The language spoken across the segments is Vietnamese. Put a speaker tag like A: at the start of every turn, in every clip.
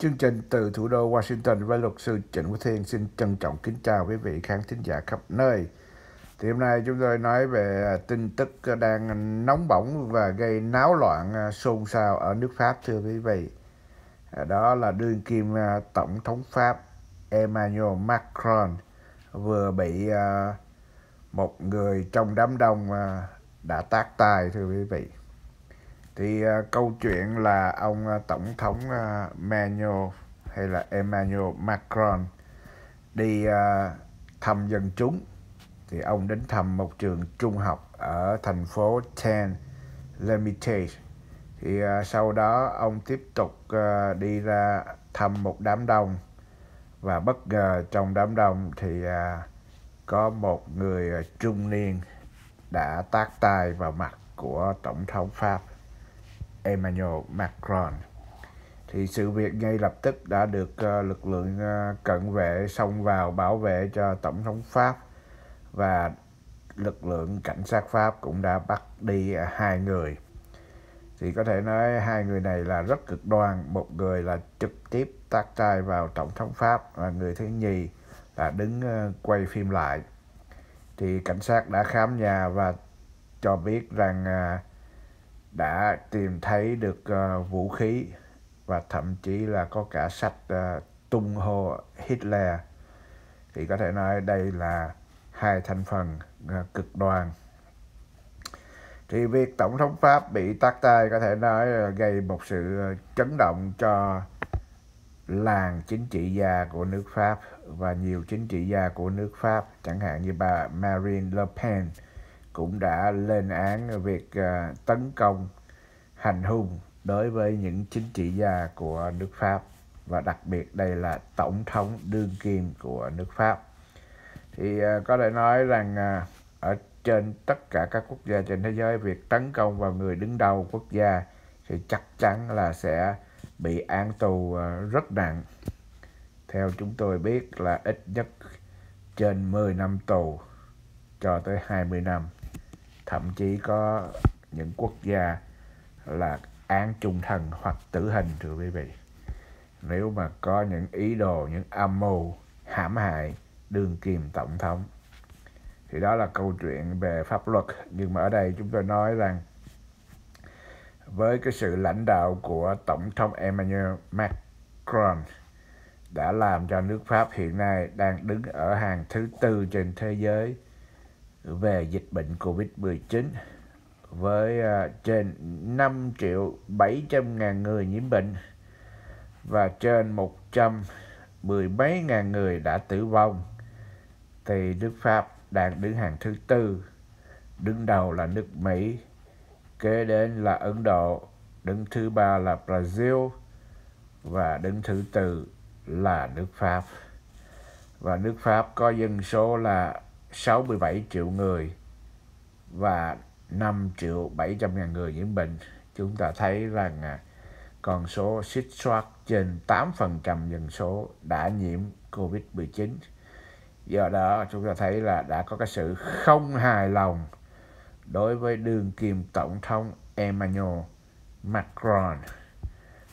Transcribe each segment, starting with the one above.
A: Chương trình từ thủ đô Washington với luật sư Trịnh Quốc Thiên xin trân trọng kính chào quý vị khán thính giả khắp nơi. Thì hôm nay chúng tôi nói về à, tin tức à, đang nóng bỏng và gây náo loạn à, xôn xao ở nước Pháp thưa quý vị. Đó là đương kim Tổng thống Pháp Emmanuel Macron vừa bị một người trong đám đông đã tác tài thưa quý vị thì uh, câu chuyện là ông uh, tổng thống uh, à, Manuel hay là Emmanuel Macron đi uh, thăm dân chúng thì ông đến thăm một trường trung học ở thành phố Ten Limitage thì uh, sau đó ông tiếp tục uh, đi ra thăm một đám đông và bất ngờ trong đám đông thì uh, có một người trung niên đã tác tay vào mặt của tổng thống Pháp Emmanuel Macron. Thì sự việc ngay lập tức đã được uh, lực lượng uh, cận vệ xông vào bảo vệ cho Tổng thống Pháp và lực lượng cảnh sát Pháp cũng đã bắt đi uh, hai người. Thì có thể nói hai người này là rất cực đoan, một người là trực tiếp tác trai vào Tổng thống Pháp và người thứ nhì là đứng ờ, quay phim lại. Thì cảnh sát đã khám nhà và cho biết rằng uh, đã tìm thấy được uh, vũ khí và thậm chí là có cả sách uh, tung hô Hitler thì có thể nói đây là hai thành phần uh, cực đoan thì việc tổng thống pháp bị tát tay có thể nói uh, gây một sự chấn động cho làng chính trị gia của nước pháp và nhiều chính trị gia của nước pháp chẳng hạn như bà marine le pen cũng đã lên án việc à, tấn công hành hung đối với những chính trị gia của nước Pháp và đặc biệt đây là tổng thống đương kim của nước Pháp. Thì à, có thể nói rằng à, ở trên tất cả các quốc gia trên thế giới việc tấn công vào người đứng đầu quốc gia thì chắc chắn là sẽ bị án tù rất nặng. Theo chúng tôi biết là ít nhất trên 10 năm tù cho tới 20 năm thậm chí có những quốc gia là án trung thân hoặc tử hình thưa quý vị nếu mà có những ý đồ những âm mưu hãm hại đương kim tổng thống thì đó là câu chuyện về pháp luật nhưng mà ở đây chúng tôi nói rằng với cái sự lãnh đạo của tổng thống Emmanuel Macron đã làm cho nước Pháp hiện nay đang đứng ở hàng thứ tư trên thế giới về dịch bệnh COVID-19 với à, trên 5 triệu 700 ngàn người nhiễm bệnh và trên 100 mười mấy ngàn người đã tử vong thì nước Pháp đang đứng hàng thứ tư đứng đầu là nước Mỹ kế đến là Ấn Độ đứng thứ ba là Brazil và đứng thứ tư là nước Pháp và nước Pháp có dân số là 67 triệu người và 5 triệu 700 ngàn người nhiễm bệnh chúng ta thấy rằng à, con số xích soát trên 8% dân số đã nhiễm COVID-19 do đó chúng ta thấy là đã có cái sự không hài lòng đối với đương kim tổng thống Emmanuel Macron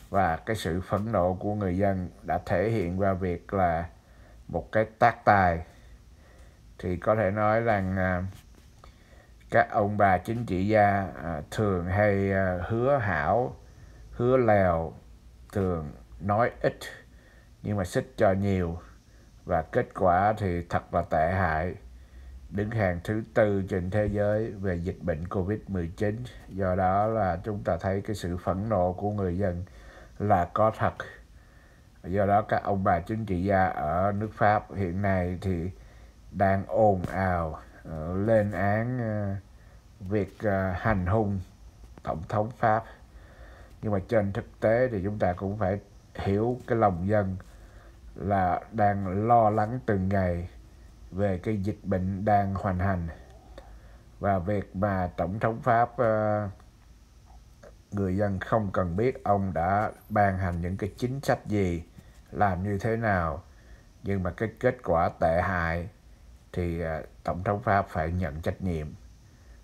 A: và cái sự phẫn nộ của người dân đã thể hiện qua việc là một cái tác tài thì có thể nói rằng à, các ông bà chính trị gia à, thường hay à, hứa hảo hứa lèo thường nói ít nhưng mà xích cho nhiều và kết quả thì thật là tệ hại đứng hàng thứ tư trên thế giới về dịch bệnh Covid-19. Do đó là chúng ta thấy cái sự phẫn nộ của người dân là có thật. Do đó các ông bà chính trị gia ở nước Pháp hiện nay thì đang ồn ào ờ, lên án ờ, việc ờ, hành hung tổng thống Pháp nhưng mà trên thực tế thì chúng ta cũng phải hiểu cái lòng dân là đang lo lắng từng ngày về cái dịch bệnh đang hoành hành và việc mà tổng thống Pháp người dân không cần biết ông đã ban hành những cái chính sách gì làm như thế nào nhưng mà cái kết quả tệ hại thì à, Tổng thống Pháp phải nhận trách nhiệm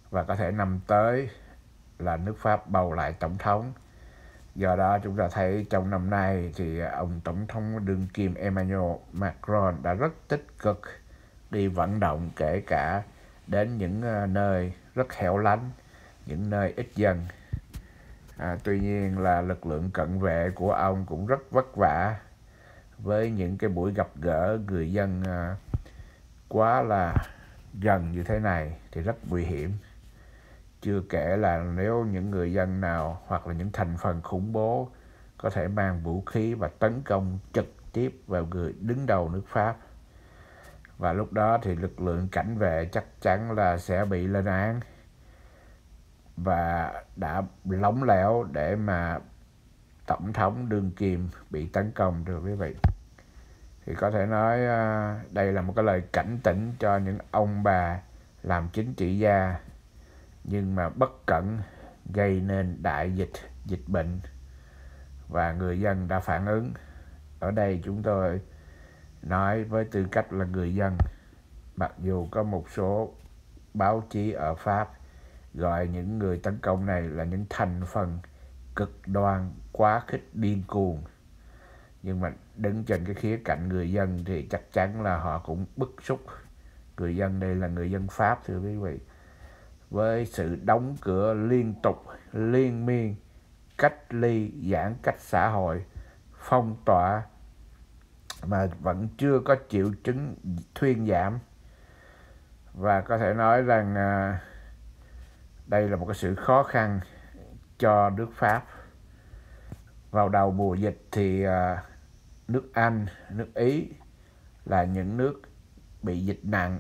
A: và có thể năm tới là nước Pháp bầu lại Tổng thống. Do đó chúng ta thấy trong năm nay thì ông Tổng thống đương kim Emmanuel Macron đã rất tích cực đi vận động kể cả đến những à, nơi rất hẻo lánh, những nơi ít dân. À, tuy nhiên là lực lượng cận vệ của ông cũng rất vất vả với những cái buổi gặp gỡ người dân à, quá là dần như thế này thì rất nguy hiểm chưa kể là nếu những người dân nào hoặc là những thành phần khủng bố có thể mang vũ khí và tấn công trực tiếp vào người đứng đầu nước Pháp và lúc đó thì lực lượng cảnh vệ chắc chắn là sẽ bị lên án và đã lỏng lẻo để mà tổng thống đương kim bị tấn công được quý vị thì có thể nói à, đây là một cái lời cảnh tỉnh cho những ông bà làm chính trị gia nhưng mà bất cẩn gây nên đại dịch dịch bệnh và người dân đã phản ứng ở đây chúng tôi nói với tư cách là người dân mặc dù có một số báo chí ở pháp gọi những người tấn công này là những thành phần cực đoan quá khích điên cuồng nhưng mà đứng trên cái khía cạnh người dân thì chắc chắn là họ cũng bức xúc người dân đây là người dân pháp thưa quý vị với sự đóng cửa liên tục liên miên cách ly giãn cách xã hội phong tỏa mà vẫn chưa có triệu chứng thuyên giảm và có thể nói rằng à, đây là một cái sự khó khăn cho nước Pháp vào đầu mùa dịch thì à, nước Anh, nước Ý là những nước bị dịch nặng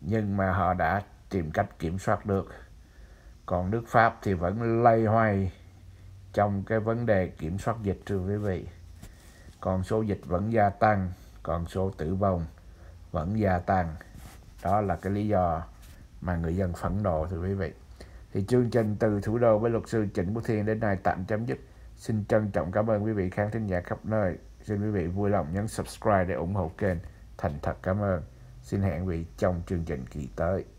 A: nhưng mà họ đã tìm cách kiểm soát được. Còn nước Pháp thì vẫn lây hoay trong cái vấn đề kiểm soát dịch thưa quý vị. Còn số dịch vẫn gia tăng, còn số tử vong vẫn gia tăng. Đó là cái lý do mà người dân phẫn nộ thưa quý vị. Thì chương trình từ thủ đô với luật sư Trịnh Quốc Thiên đến nay tạm chấm dứt. Xin trân trọng cảm ơn quý vị khán thính giả khắp nơi xin quý vị vui lòng nhấn subscribe để ủng hộ kênh thành thật cảm ơn xin hẹn quý vị trong chương trình kỳ tới